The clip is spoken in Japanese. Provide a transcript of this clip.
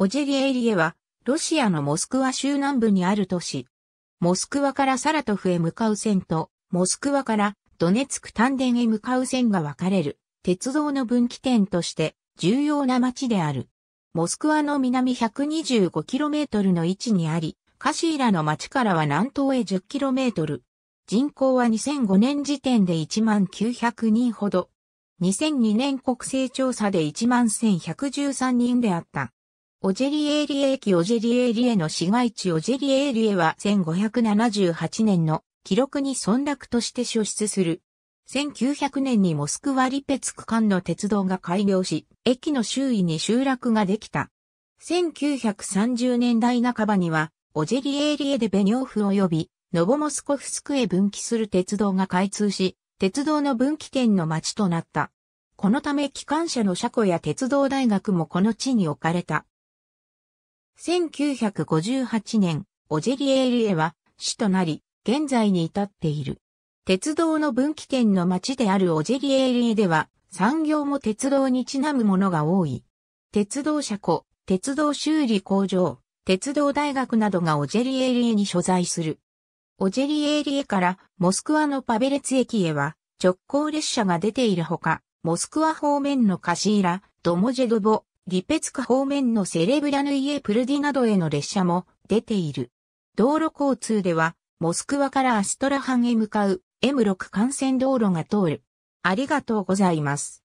オジェリエリエは、ロシアのモスクワ州南部にある都市。モスクワからサラトフへ向かう線と、モスクワからドネツク丹田へ向かう線が分かれる、鉄道の分岐点として重要な町である。モスクワの南 125km の位置にあり、カシーラの町からは南東へ 10km。人口は2005年時点で1万900人ほど。2002年国勢調査で1万1113人であった。オジェリエーリエ駅オジェリエーリエの市街地オジェリエーリエは1578年の記録に村落として消失する。1900年にモスクワリペツ区間の鉄道が開業し、駅の周囲に集落ができた。1930年代半ばには、オジェリエーリエでベニョーフ及び、ノボモスコフスクへ分岐する鉄道が開通し、鉄道の分岐点の町となった。このため機関車の車庫や鉄道大学もこの地に置かれた。1958年、オジェリエールエは市となり、現在に至っている。鉄道の分岐点の町であるオジェリエールエでは、産業も鉄道にちなむものが多い。鉄道車庫、鉄道修理工場、鉄道大学などがオジェリエールエに所在する。オジェリエールエからモスクワのパベレツ駅へは直行列車が出ているほか、モスクワ方面のカシーラ、ドモジェドボ、リペツク方面のセレブラヌイエ・プルディなどへの列車も出ている。道路交通では、モスクワからアストラハンへ向かう M6 幹線道路が通る。ありがとうございます。